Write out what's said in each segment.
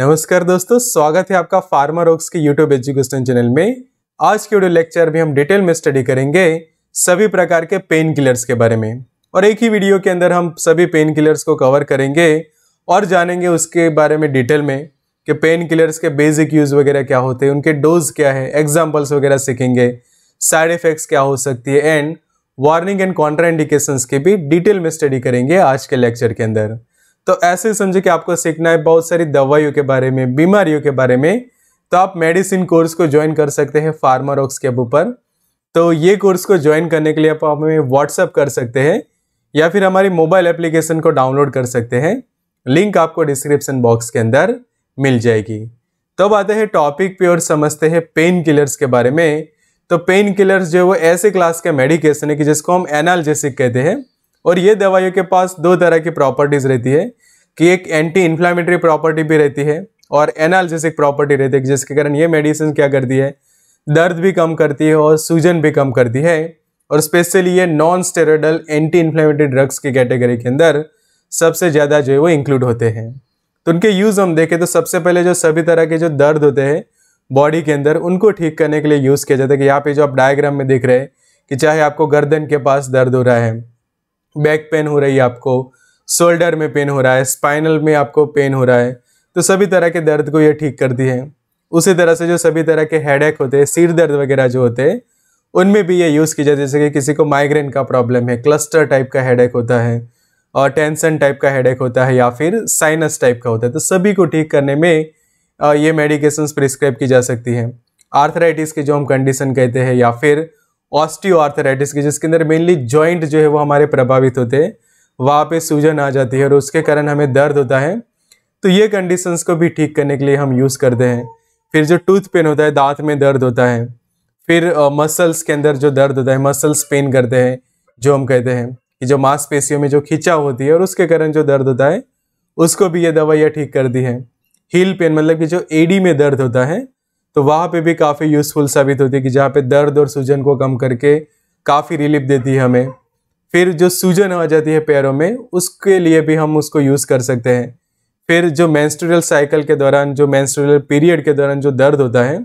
नमस्कार दोस्तों स्वागत है आपका फार्मा रोक्स के यूट्यूब एजुकेशन चैनल में आज के वीडियो लेक्चर में हम डिटेल में स्टडी करेंगे सभी प्रकार के पेन किलर्स के बारे में और एक ही वीडियो के अंदर हम सभी पेन किलर्स को कवर करेंगे और जानेंगे उसके बारे में डिटेल में कि पेन किलर्स के बेसिक यूज़ वगैरह क्या होते हैं उनके डोज क्या है एग्जाम्पल्स वगैरह सीखेंगे साइड इफ़ेक्ट्स क्या हो सकती है एंड वार्निंग एंड कॉन्ट्राइंडिकेशंस के भी डिटेल में स्टडी करेंगे आज के लेक्चर के अंदर तो ऐसे समझे कि आपको सीखना है बहुत सारी दवाइयों के बारे में बीमारियों के बारे में तो आप मेडिसिन कोर्स को ज्वाइन कर सकते हैं फार्मारोक्स के ऊपर तो ये कोर्स को ज्वाइन करने के लिए आप हमें व्हाट्सअप कर सकते हैं या फिर हमारी मोबाइल एप्लीकेशन को डाउनलोड कर सकते हैं लिंक आपको डिस्क्रिप्शन बॉक्स के अंदर मिल जाएगी तब तो अब आते हैं टॉपिक पे और समझते हैं पेन किलर्स के बारे में तो पेन किलर्स जो है वो ऐसे क्लास का मेडिकेशन है कि जिसको हम एनालजेसिक कहते हैं और ये दवाइयों के पास दो तरह की प्रॉपर्टीज़ रहती है कि एक एंटी इन्फ्लामेटरी प्रॉपर्टी भी रहती है और एनालिसिक प्रॉपर्टी रहती है जिसके कारण ये मेडिसिन क्या करती है दर्द भी कम करती है और सूजन भी कम करती है और स्पेशली ये non steroidal anti inflammatory drugs की कैटेगरी के अंदर सबसे ज़्यादा जो है वो इंक्लूड होते हैं तो उनके यूज़ हम देखें तो सबसे पहले जो सभी तरह के जो दर्द होते हैं बॉडी के अंदर उनको ठीक करने के लिए यूज़ किया जाता है कि यहाँ पे जो आप डायग्राम में देख रहे हैं कि चाहे आपको गर्दन के पास दर्द हो रहा है बैक पेन हो रही है आपको शोल्डर में पेन हो रहा है स्पाइनल में आपको पेन हो रहा है तो सभी तरह के दर्द को ये ठीक करती है उसी तरह से जो सभी तरह के हेडेक होते हैं सिर दर्द वगैरह जो होते हैं उनमें भी ये यूज़ की जाती है जैसे कि किसी को माइग्रेन का प्रॉब्लम है क्लस्टर टाइप का हेडेक होता है और टेंशन टाइप का हेडेक होता है या फिर साइनस टाइप का होता है तो सभी को ठीक करने में ये मेडिकेशन प्रिस्क्राइब की जा सकती है आर्थराइटिस की जो हम कंडीशन कहते हैं या फिर ऑस्टियो आर्थराइटिस की जिसके अंदर मेनली जॉइंट जो है वो हमारे प्रभावित होते हैं वहाँ पे सूजन आ जाती है और उसके कारण हमें दर्द होता है तो ये कंडीशंस को भी ठीक करने के लिए हम यूज़ करते हैं फिर जो टूथ पेन होता है दांत में दर्द होता है फिर मसल्स के अंदर जो दर्द होता है मसल्स पेन करते हैं जो हम कहते हैं कि जो मांसपेशियों में जो खिंचाव होती है और उसके कारण जो दर्द होता है उसको भी ये दवाइयाँ ठीक कर दी हैं हील पेन मतलब कि जो एडी में दर्द होता है तो वहाँ पे भी काफ़ी यूज़फुल साबित होती है कि जहाँ पे दर्द और सूजन को कम करके काफ़ी रिलीफ देती है हमें फिर जो सूजन हो जाती है पैरों में उसके लिए भी हम उसको यूज़ कर सकते हैं फिर जो मैंस्ट्रियल साइकिल के दौरान जो मैंस्ट्रियल पीरियड के दौरान जो दर्द होता है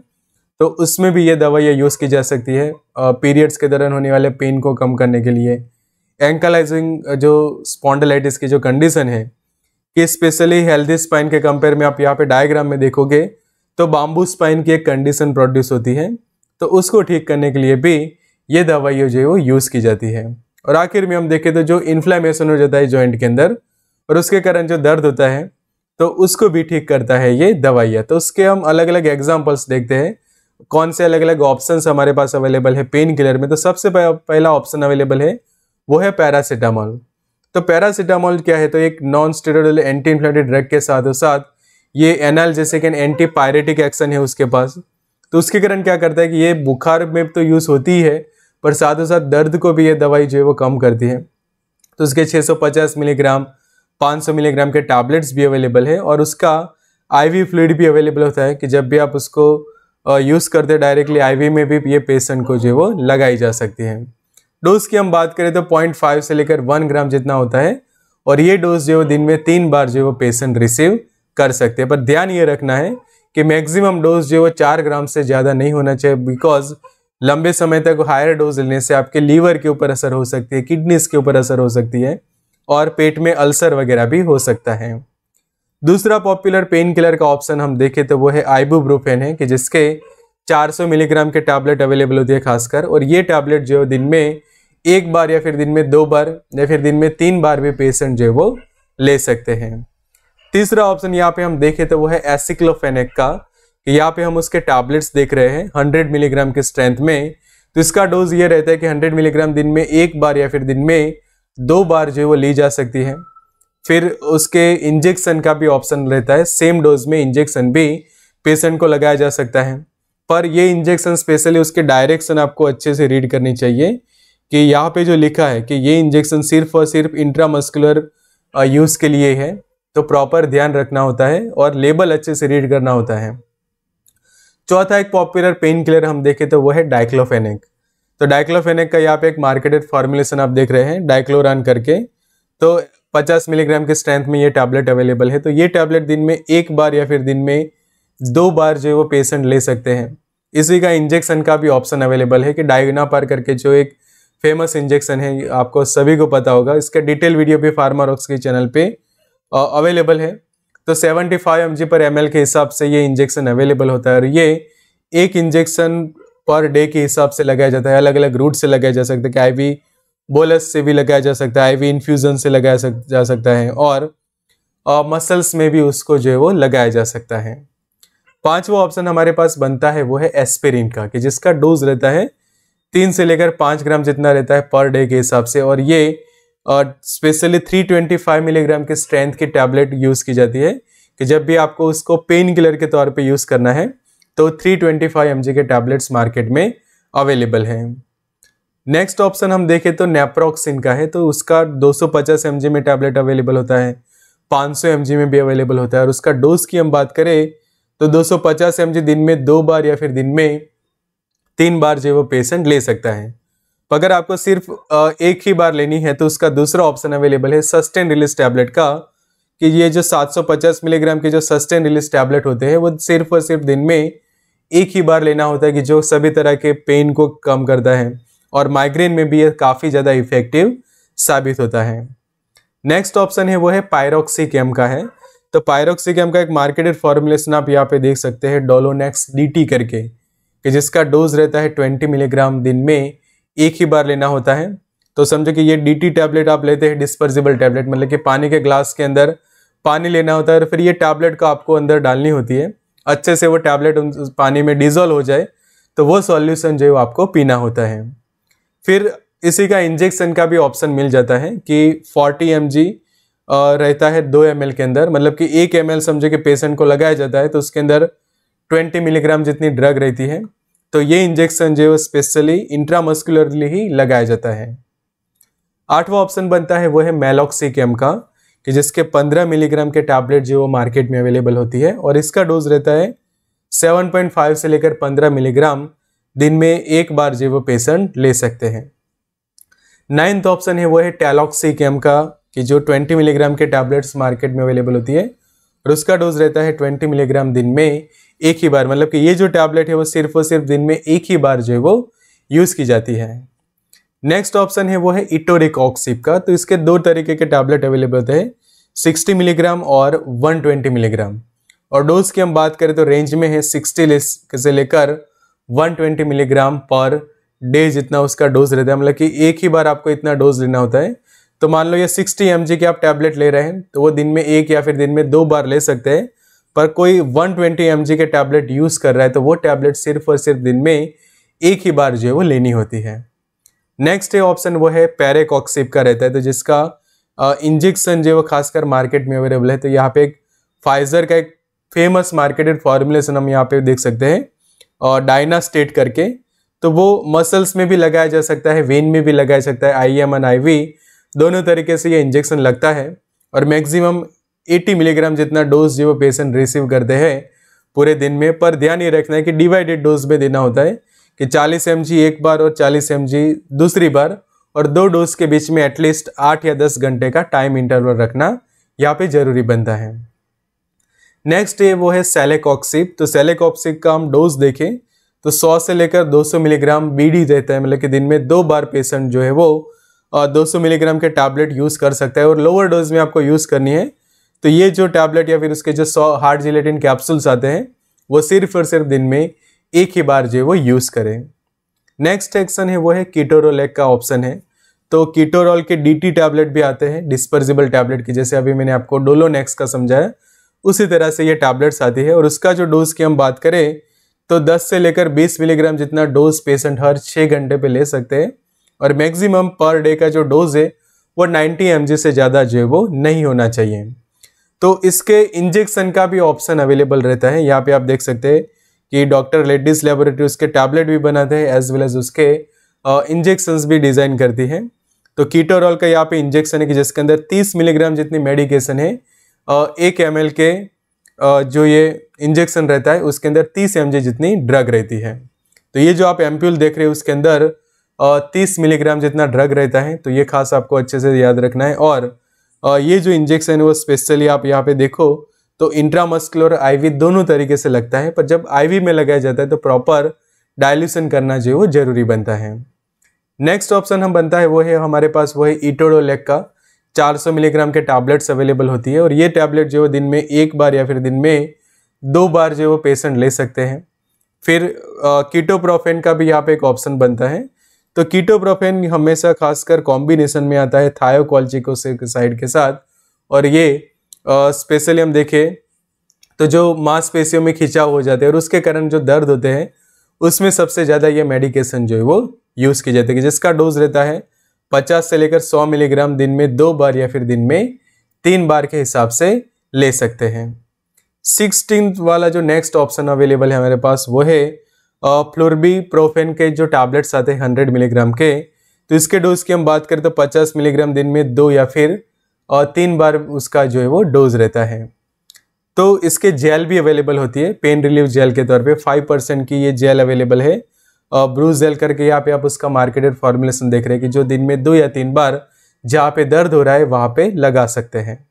तो उसमें भी ये दवाइयाँ यूज़ की जा सकती है पीरियड्स के दौरान होने वाले पेन को कम करने के लिए एंकलाइजिंग जो स्पॉन्डलाइटिस की जो कंडीशन है कि स्पेशली हेल्दी स्पाइन के कंपेयर में आप यहाँ पे डायग्राम में देखोगे तो बाम्बू स्पाइन की एक कंडीशन प्रोड्यूस होती है तो उसको ठीक करने के लिए भी ये दवाइयाँ जो है वो यूज़ की जाती है और आखिर में हम देखें तो जो इन्फ्लामेशन हो जाता है जॉइंट के अंदर और उसके कारण जो दर्द होता है तो उसको भी ठीक करता है ये दवाइयाँ तो उसके हम अलग अलग एग्जाम्पल्स देखते हैं कौन से अलग अलग ऑप्शन हमारे पास अवेलेबल है पेन किलर में तो सबसे पहला ऑप्शन अवेलेबल है वो है पैरासीटामॉल तो पैरासीटामॉल क्या है तो एक non steroidal anti inflated drug के साथ साथ ये एनाल जैसे कि एंटी पायरेटिक एक्शन है उसके पास तो उसके कारण क्या करता है कि ये बुखार में तो यूज़ होती है पर साथ ही साथ दर्द को भी ये दवाई जो है वो कम करती है तो उसके 650 मिलीग्राम 500 मिलीग्राम के टैबलेट्स भी अवेलेबल है और उसका आईवी फ्लूड भी अवेलेबल होता है कि जब भी आप उसको यूज़ करते डायरेक्टली आईवी में भी ये पेशेंट को जो है वो लगाई जा सकती है डोज की हम बात करें तो पॉइंट फाइव से लेकर वन ग्राम जितना होता है और ये डोज जो है दिन में तीन बार जो है वो पेशेंट रिसीव कर सकते हैं पर ध्यान ये रखना है कि मैक्सिमम डोज जो है वो चार ग्राम से ज़्यादा नहीं होना चाहिए बिकॉज लंबे समय तक हायर डोज लेने से आपके लीवर के ऊपर असर हो सकती है किडनीज के ऊपर असर हो सकती है और पेट में अल्सर वगैरह भी हो सकता है दूसरा पॉपुलर पेन किलर का ऑप्शन हम देखें तो वो है आइबूब्रोफेन है कि जिसके 400 मिलीग्राम के टैबलेट अवेलेबल होती है खासकर और ये टैबलेट जो है दिन में एक बार या फिर दिन में दो बार या फिर दिन में तीन बार भी पेशेंट जो है वो ले सकते हैं तीसरा ऑप्शन यहाँ पे हम देखें तो वो है एसिक्लोफेनिक का कि यहाँ पे हम उसके टैबलेट्स देख रहे हैं 100 मिलीग्राम के स्ट्रेंथ में तो इसका डोज ये रहता है कि 100 मिलीग्राम दिन में एक बार या फिर दिन में दो बार जो है वो ली जा सकती है फिर उसके इंजेक्शन का भी ऑप्शन रहता है सेम डोज में इंजेक्शन भी पेशेंट को लगाया जा सकता है पर ये इंजेक्शन स्पेशली उसके डायरेक्शन आपको अच्छे से रीड करनी चाहिए कि यहाँ पे जो लिखा है कि ये इंजेक्शन सिर्फ और सिर्फ इंट्रामस्कुलर यूज़ uh, के लिए है तो प्रॉपर ध्यान रखना होता है और लेबल अच्छे से रीड करना होता है चौथा एक पॉपुलर पेन किलर हम देखे तो वो है डाइक्लोफेनिक तो डाइक्लोफेनिक का यहाँ पे एक मार्केटेड फॉर्मुलेशन आप देख रहे हैं डाइक्लोरान करके तो 50 मिलीग्राम के स्ट्रेंथ में ये टैबलेट अवेलेबल है तो ये टैबलेट दिन में एक बार या फिर दिन में दो बार जो है वो पेशेंट ले सकते हैं इसी का इंजेक्शन का भी ऑप्शन अवेलेबल है कि डायगना पार करके जो एक फेमस इंजेक्शन है आपको सभी को पता होगा इसका डिटेल वीडियो भी फार्मारोक्स के चैनल पर अवेलेबल है तो 75 फाइव पर एम के हिसाब से ये इंजेक्शन अवेलेबल होता है और ये एक इंजेक्शन पर डे के हिसाब से लगाया जाता है अलग अलग रूट से लगाया जा सकता है कि आईवी बोलस से भी लगाया जा सकता है आईवी इन्फ्यूज़न से लगाया सक, जा सकता है और मसल्स में भी उसको जो है वो लगाया जा सकता है पांचवा ऑप्शन हमारे पास बनता है वो है एस्पिरिन का कि जिसका डोज रहता है तीन से लेकर पाँच ग्राम जितना रहता है पर डे के हिसाब से और ये स्पेशली 325 मिलीग्राम के स्ट्रेंथ की टैबलेट यूज़ की जाती है कि जब भी आपको उसको पेन किलर के तौर पे यूज़ करना है तो 325 ट्वेंटी के टैबलेट्स मार्केट में अवेलेबल हैं नेक्स्ट ऑप्शन हम देखें तो नेप्रोक्सिन का है तो उसका 250 mg में टैबलेट अवेलेबल होता है 500 mg में भी अवेलेबल होता है और उसका डोज की हम बात करें तो 250 सौ दिन में दो बार या फिर दिन में तीन बार जो वो पेशेंट ले सकता है तो अगर आपको सिर्फ एक ही बार लेनी है तो उसका दूसरा ऑप्शन अवेलेबल है सस्टेन रिलीज टैबलेट का कि ये जो 750 मिलीग्राम के जो सस्टेन रिलीज टैबलेट होते हैं वो सिर्फ और सिर्फ दिन में एक ही बार लेना होता है कि जो सभी तरह के पेन को कम करता है और माइग्रेन में भी ये काफ़ी ज़्यादा इफेक्टिव साबित होता है नेक्स्ट ऑप्शन है वो है पायरोक्सीकेम का है तो पायरोक्सीकेम का एक मार्केटेड फॉर्मुलेशन आप यहाँ पे देख सकते हैं डोलोनेक्स डी करके कि जिसका डोज रहता है ट्वेंटी मिलीग्राम दिन में एक ही बार लेना होता है तो समझो कि ये डी टी टैबलेट आप लेते हैं डिस्पर्जिबल टैबलेट मतलब कि पानी के ग्लास के अंदर पानी लेना होता है और फिर ये टैबलेट का आपको अंदर डालनी होती है अच्छे से वो टैबलेट पानी में डिजोल्व हो जाए तो वो सॉल्यूशन जो है वो आपको पीना होता है फिर इसी का इंजेक्शन का भी ऑप्शन मिल जाता है कि 40 एम रहता है दो एम के अंदर मतलब कि एक एम समझो कि पेशेंट को लगाया जाता है तो उसके अंदर ट्वेंटी मिलीग्राम जितनी ड्रग रहती है तो ये इंजेक्शन जो है स्पेशली इंट्रामस्कुलरली ही लगाया जाता है आठवां ऑप्शन बनता है वो है मेलॉक्सिकम का कि जिसके 15 मिलीग्राम के टैबलेट जो वो मार्केट में अवेलेबल होती है और इसका डोज रहता है 7.5 से लेकर 15 मिलीग्राम दिन में एक बार जो वो पेशेंट ले सकते हैं नाइन्थ ऑप्शन है वो है टेलॉक्सिकम का कि जो 20 मिलीग्राम के टैबलेट्स मार्केट में अवेलेबल होती है और उसका डोज रहता है ट्वेंटी मिलीग्राम दिन में एक ही बार मतलब कि ये जो टैबलेट है वो सिर्फ और सिर्फ दिन में एक ही बार जो है वो यूज़ की जाती है नेक्स्ट ऑप्शन है वो है इटोरिक ऑक्सिप का तो इसके दो तरीके के टैबलेट अवेलेबल थे 60 मिलीग्राम और 120 मिलीग्राम और डोज की हम बात करें तो रेंज में है 60 से लेकर 120 मिलीग्राम पर डे जितना उसका डोज रहता है मतलब कि एक ही बार आपको इतना डोज लेना होता है तो मान लो ये 60 एम की आप टैबलेट ले रहे हैं तो वो दिन में एक या फिर दिन में दो बार ले सकते हैं पर कोई 120 ट्वेंटी के टैबलेट यूज़ कर रहा है तो वो टैबलेट सिर्फ और सिर्फ दिन में एक ही बार जो है वो लेनी होती है नेक्स्ट है ऑप्शन वो है पैरेकॉक्सिप का रहता है तो जिसका इंजेक्शन जो है वो खासकर मार्केट में अवेलेबल है तो यहाँ पे एक फाइजर का एक फेमस मार्केटेड फॉर्मुलेशन हम यहाँ पे देख सकते हैं और डायनास्टेट करके तो वो मसल्स में भी लगाया जा सकता है वेन में भी लगाया जा सकता है I M and I V दोनों तरीके से ये इंजेक्शन लगता है और मैक्सिमम 80 मिलीग्राम जितना डोज जो पेशेंट रिसीव करते हैं पूरे दिन में पर ध्यान ये रखना है कि डिवाइडेड डोज में देना होता है कि 40 एम एक बार और 40 एम दूसरी बार और दो डोज के बीच में एटलीस्ट आठ या दस घंटे का टाइम इंटरवल रखना यहाँ पे ज़रूरी बनता है नेक्स्ट ये वो है सेलेकॉक्सिप तो सेलेकॉक्सिप का हम डोज देखें तो 100 से लेकर 200 मिलीग्राम बीडी रहता है मतलब कि दिन में दो बार पेशेंट जो है वो 200 मिलीग्राम के टैबलेट यूज़ कर सकता है और लोअर डोज में आपको यूज़ करनी है तो ये जो टैबलेट या फिर उसके जो सौ हार्ड जिलेटिन कैप्सूल्स आते हैं वो सिर्फ और सिर्फ दिन में एक ही बार जो है वो यूज़ करें नेक्स्ट एक्शन है वो है कीटोरोलेक का ऑप्शन है तो कीटोरोल के टी टैबलेट भी आते हैं डिस्पर्जिबल टैबलेट की जैसे अभी मैंने आपको डोलोनेक्स का समझाया उसी तरह से ये टैबलेट्स आती है और उसका जो डोज की हम बात करें तो 10 से लेकर 20 मिलीग्राम जितना डोज पेशेंट हर 6 घंटे पे ले सकते हैं और मैक्सिमम पर डे का जो डोज है वो 90 एम से ज़्यादा जो है वो नहीं होना चाहिए तो इसके इंजेक्शन का भी ऑप्शन अवेलेबल रहता है यहाँ पे आप देख सकते हैं कि डॉक्टर लेडीज लेबोरेटरी उसके टैबलेट भी बनाते हैं एज वेल एज उसके इंजेक्शन भी डिज़ाइन करती है तो कीटोरॉल का यहाँ पे इंजेक्शन है कि जिसके अंदर 30 मिलीग्राम जितनी मेडिकेशन है एक एम के जो ये इंजेक्शन रहता है उसके अंदर 30 एम जितनी ड्रग रहती है तो ये जो आप एम्प्यूल देख रहे हो उसके अंदर तीस मिलीग्राम जितना ड्रग रहता है तो ये खास आपको अच्छे से याद रखना है और ये जो इंजेक्शन है वो स्पेशली आप यहाँ पे देखो तो इंट्रामस्कुलर और आईवी दोनों तरीके से लगता है पर जब आईवी में लगाया जाता है तो प्रॉपर डायल्यूशन करना जो है वो जरूरी बनता है नेक्स्ट ऑप्शन हम बनता है वो है हमारे पास वो है इटोडोलेक का 400 मिलीग्राम के टैबलेट्स अवेलेबल होती है और ये टैबलेट जो है दिन में एक बार या फिर दिन में दो बार जो वो पेशेंट ले सकते हैं फिर कीटोप्रोफेन का भी यहाँ पे एक ऑप्शन बनता है तो कीटोप्रोफेन हमेशा खासकर कॉम्बिनेशन में आता है थायोकॉलजिकोसाइड के साथ और ये स्पेशली हम देखें तो जो मांसपेशियों में खिंचाव हो जाते हैं और उसके कारण जो दर्द होते हैं उसमें सबसे ज़्यादा ये मेडिकेशन जो है वो यूज़ की जाती है जिसका डोज रहता है पचास से लेकर सौ मिलीग्राम दिन में दो बार या फिर दिन में तीन बार के हिसाब से ले सकते हैं सिक्सटीन वाला जो नेक्स्ट ऑप्शन अवेलेबल है हमारे पास वो है फ्लोरबी प्रोफेन के जो टैबलेट्स आते हैं हंड्रेड मिलीग्राम के तो इसके डोज की हम बात करें तो पचास मिलीग्राम दिन में दो या फिर और तीन बार उसका जो है वो डोज रहता है तो इसके जेल भी अवेलेबल होती है पेन रिलीव जेल के तौर पे फाइव परसेंट की ये जेल अवेलेबल है और ब्रूज जेल करके यहाँ पे आप उसका मार्केटेड फॉर्मुलेशन देख रहे हैं कि जो दिन में दो या तीन बार जहाँ पे दर्द हो रहा है वहाँ पे लगा सकते हैं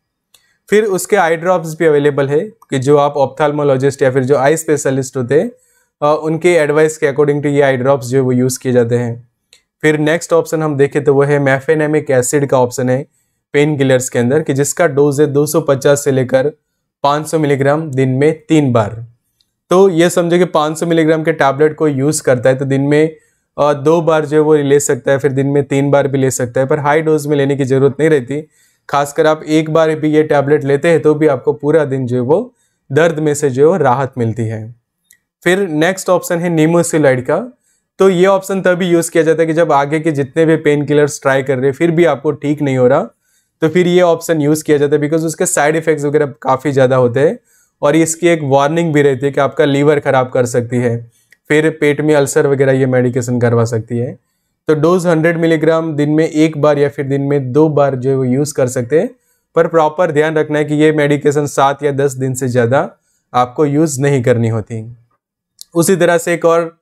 फिर उसके आई ड्रॉप्स भी अवेलेबल है कि जो आप ऑप्थालमोलॉजिस्ट या फिर जो आई स्पेशलिस्ट होते हैं उनके एडवाइस के अकॉर्डिंग टू ये आई ड्रॉप्स जो है वो यूज़ किए जाते हैं फिर नेक्स्ट ऑप्शन हम देखें तो वो है मैफेनेमिक एसिड का ऑप्शन है पेन किलर्स के अंदर कि जिसका डोज है 250 से लेकर 500 मिलीग्राम दिन में तीन बार तो ये समझो कि 500 मिलीग्राम के टैबलेट को यूज़ करता है तो दिन में दो बार जो है वो ले सकता है फिर दिन में तीन बार भी ले सकता है पर हाई डोज में लेने की ज़रूरत नहीं रहती खासकर आप एक बार भी ये टैबलेट लेते हैं तो भी आपको पूरा दिन जो है वो दर्द में से जो है राहत मिलती है फिर नेक्स्ट ऑप्शन है नीमोसिलाइड का तो ये ऑप्शन तभी यूज़ किया जाता है कि जब आगे के जितने भी पेन किलर्स ट्राई कर रहे हैं फिर भी आपको ठीक नहीं हो रहा तो फिर ये ऑप्शन यूज़ किया जाता है बिकॉज उसके साइड इफ़ेक्ट्स वगैरह काफ़ी ज़्यादा होते हैं और इसकी एक वार्निंग भी रहती है कि आपका लीवर ख़राब कर सकती है फिर पेट में अल्सर वगैरह ये मेडिकेशन करवा सकती है तो डोज 100 मिलीग्राम दिन में एक बार या फिर दिन में दो बार जो वो यूज़ कर सकते हैं पर प्रॉपर ध्यान रखना है कि ये मेडिकेशन सात या दस दिन से ज़्यादा आपको यूज़ नहीं करनी होती उसी तरह से एक और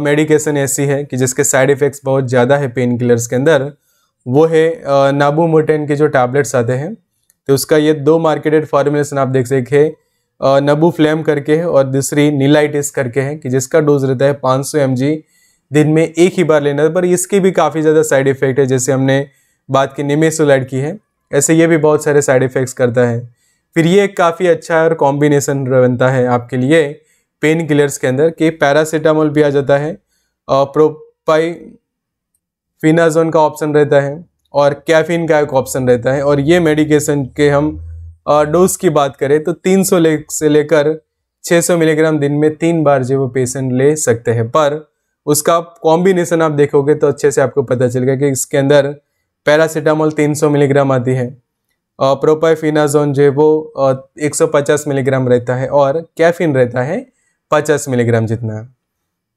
मेडिकेशन ऐसी है कि जिसके साइड इफ़ेक्ट्स बहुत ज़्यादा है पेन किलर्स के अंदर वो है नाबूमोटेन के जो टैबलेट्स आते हैं तो उसका ये दो मार्केटेड फार्मूलेशन आप देख सकते हैं नबू फ्लेम करके है और दूसरी नीलाइटिस करके है कि जिसका डोज रहता है 500 सौ दिन में एक ही बार लेना पर इसके भी काफ़ी ज़्यादा साइड इफ़ेक्ट है जैसे हमने बात की निमेसोलाइड की है ऐसे ये भी बहुत सारे साइड इफ़ेक्ट्स करता है फिर ये एक काफ़ी अच्छा और कॉम्बिनेसन बनता है आपके लिए पेन किलर्स के अंदर कि पैरासीटामोल भी आ जाता है प्रोपाई फिनाजोन का ऑप्शन रहता है और कैफीन का एक ऑप्शन रहता है और ये मेडिकेशन के हम डोज की बात करें तो 300 ले से लेकर 600 मिलीग्राम दिन में तीन बार जो वो पेशेंट ले सकते हैं पर उसका कॉम्बिनेशन आप देखोगे तो अच्छे से आपको पता चलेगा कि इसके अंदर पैरासीटामोल 300 मिलीग्राम आती है प्रोपाइफिनाजोन जो है वो 150 मिलीग्राम रहता है और कैफिन रहता है पचास मिलीग्राम जितना है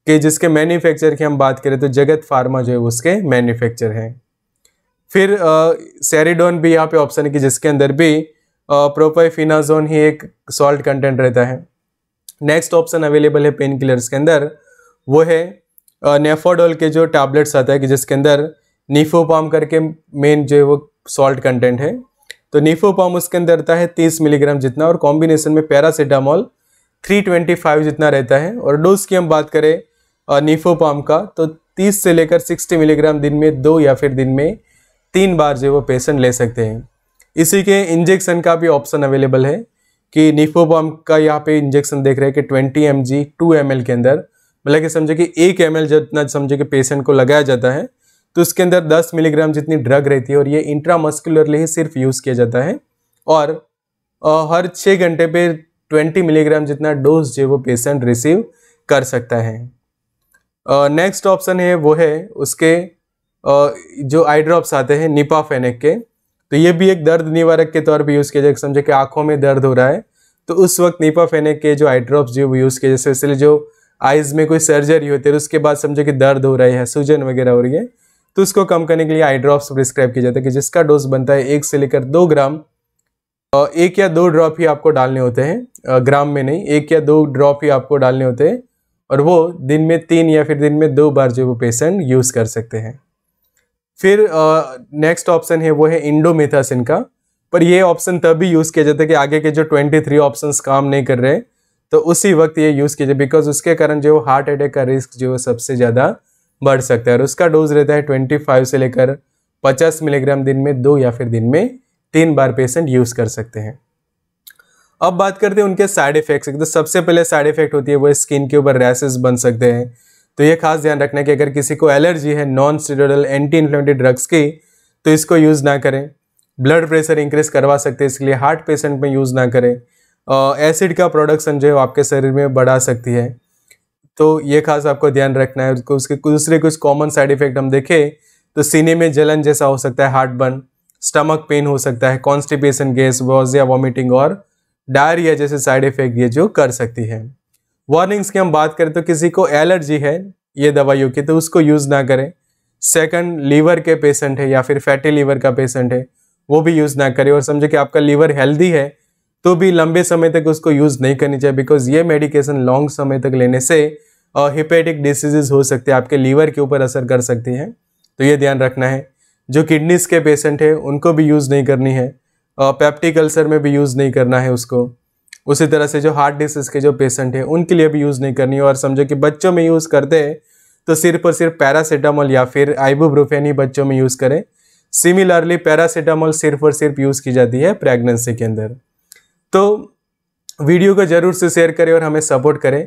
कि जिसके मैन्युफैक्चर की हम बात करें तो जगत फार्मा जो है उसके मैन्युफैक्चर हैं फिर सेरिडोन भी यहाँ पे ऑप्शन है कि जिसके अंदर भी प्रोपाइफिनाजोन ही एक सॉल्ट कंटेंट रहता है नेक्स्ट ऑप्शन अवेलेबल है पेन किलर्स के अंदर वो है नेफोडोल के जो टैबलेट्स आता है कि जिसके अंदर नीफोपाम करके मेन जो है वो सॉल्ट कंटेंट है तो नीफोपाम उसके अंदर आता है तीस मिलीग्राम जितना और कॉम्बिनेशन में पैरासीटामोल 325 जितना रहता है और डोज की हम बात करें नीफोपाम का तो 30 से लेकर 60 मिलीग्राम दिन में दो या फिर दिन में तीन बार जो वो पेशेंट ले सकते हैं इसी के इंजेक्शन का भी ऑप्शन अवेलेबल है कि नीफोपाम का यहाँ पे इंजेक्शन देख रहे हैं कि twenty M G to M L के अंदर मतलब कि समझे कि एक एम एल जितना समझे कि पेशेंट को लगाया जाता है तो उसके अंदर 10 मिलीग्राम जितनी ड्रग रहती है और ये इंट्रामस्कुलरली ही सिर्फ यूज़ किया जाता है और हर छः घंटे पे 20 मिलीग्राम जितना डोज जो वो पेशेंट रिसीव कर सकता है नेक्स्ट uh, ऑप्शन है वो है उसके uh, जो आई ड्रॉप्स आते हैं निपाफेनिक के तो ये भी एक दर्द निवारक के तौर पे यूज़ किया जाए समझे कि आँखों में दर्द हो रहा है तो उस वक्त निपा के जो आई ड्रॉप्स जो यूज़ किए जैसे स्पेशली जो आइज़ में कोई सर्जरी होती है उसके बाद समझो कि दर्द हो रही है सूजन वगैरह हो रही है तो उसको कम करने के लिए आई ड्रॉप्स प्रिस्क्राइब किया जाता है कि जिसका डोज बनता है एक से लेकर दो ग्राम एक या दो ड्रॉप ही आपको डालने होते हैं ग्राम में नहीं एक या दो ड्रॉप ही आपको डालने होते हैं और वो दिन में तीन या फिर दिन में दो बार जो वो पेशेंट यूज़ कर सकते हैं फिर नेक्स्ट ऑप्शन है वो है इंडोमेथासिन का पर ये ऑप्शन तभी यूज़ किया जाता है कि आगे के जो ट्वेंटी थ्री ऑप्शन काम नहीं कर रहे तो उसी वक्त ये यूज़ किया जाए बिकॉज उसके कारण जो हार्ट अटैक का रिस्क जो है सबसे ज़्यादा बढ़ सकता है और उसका डोज रहता है ट्वेंटी फाइव से लेकर पचास मिलीग्राम दिन में दो या फिर दिन में तीन बार पेशेंट यूज़ कर सकते हैं अब बात करते हैं उनके साइड इफेक्ट्स तो सबसे पहले साइड इफेक्ट होती है वो स्किन के ऊपर रैसेस बन सकते हैं तो ये खास ध्यान रखना कि अगर किसी को एलर्जी है non steroidal anti inflammatory drugs की तो इसको यूज़ ना करें ब्लड प्रेशर इंक्रीज करवा सकते हैं इसलिए हार्ट पेशेंट में यूज़ ना करें एसिड का प्रोडक्शन जो है आपके शरीर में बढ़ा सकती है तो ये खास आपको ध्यान रखना है उसके दूसरे कुछ कॉमन साइड इफेक्ट हम देखें तो सीने में जलन जैसा हो सकता है हार्ट बर्न स्टमक पेन हो सकता है कॉन्स्टिपेशन गैस वॉजिया वॉमिटिंग और डायरिया जैसे साइड इफेक्ट ये जो कर सकती है वार्निंग्स की हम बात करें तो किसी को एलर्जी है ये दवाइयों की तो उसको यूज़ ना करें सेकंड लीवर के पेशेंट है या फिर फैटी लीवर का पेशेंट है वो भी यूज़ ना करें और समझो कि आपका लीवर हेल्दी है तो भी लंबे समय तक उसको यूज़ नहीं करनी चाहिए बिकॉज ये मेडिकेशन लॉन्ग समय तक लेने से हिपेटिक डिसीजेज हो सकते हैं आपके लीवर के ऊपर असर कर सकती हैं तो ये ध्यान रखना है जो किडनीज के पेशेंट है उनको भी यूज़ नहीं करनी है पैप्टिक अल्सर में भी यूज़ नहीं करना है उसको उसी तरह से जो हार्ट डिसीज़ के जो पेशेंट हैं उनके लिए भी यूज़ नहीं करनी है और समझो कि बच्चों में यूज़ करते हैं तो सिर्फ और सिर्फ पैरासीटामोल या फिर आइबूब्रोफेन ही बच्चों में यूज़ करें सिमिलरली पैरासीटामोल सिर्फ और सिर्फ यूज़ की जाती है प्रेगनेंसी के अंदर तो वीडियो को ज़रूर से शेयर करें और हमें सपोर्ट करें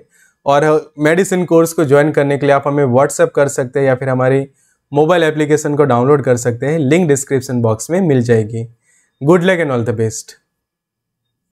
और मेडिसिन कोर्स को ज्वाइन करने के लिए आप हमें व्हाट्सअप कर सकते हैं या फिर हमारी मोबाइल एप्लीकेशन को डाउनलोड कर सकते हैं लिंक डिस्क्रिप्शन बॉक्स में मिल जाएगी good luck and all the best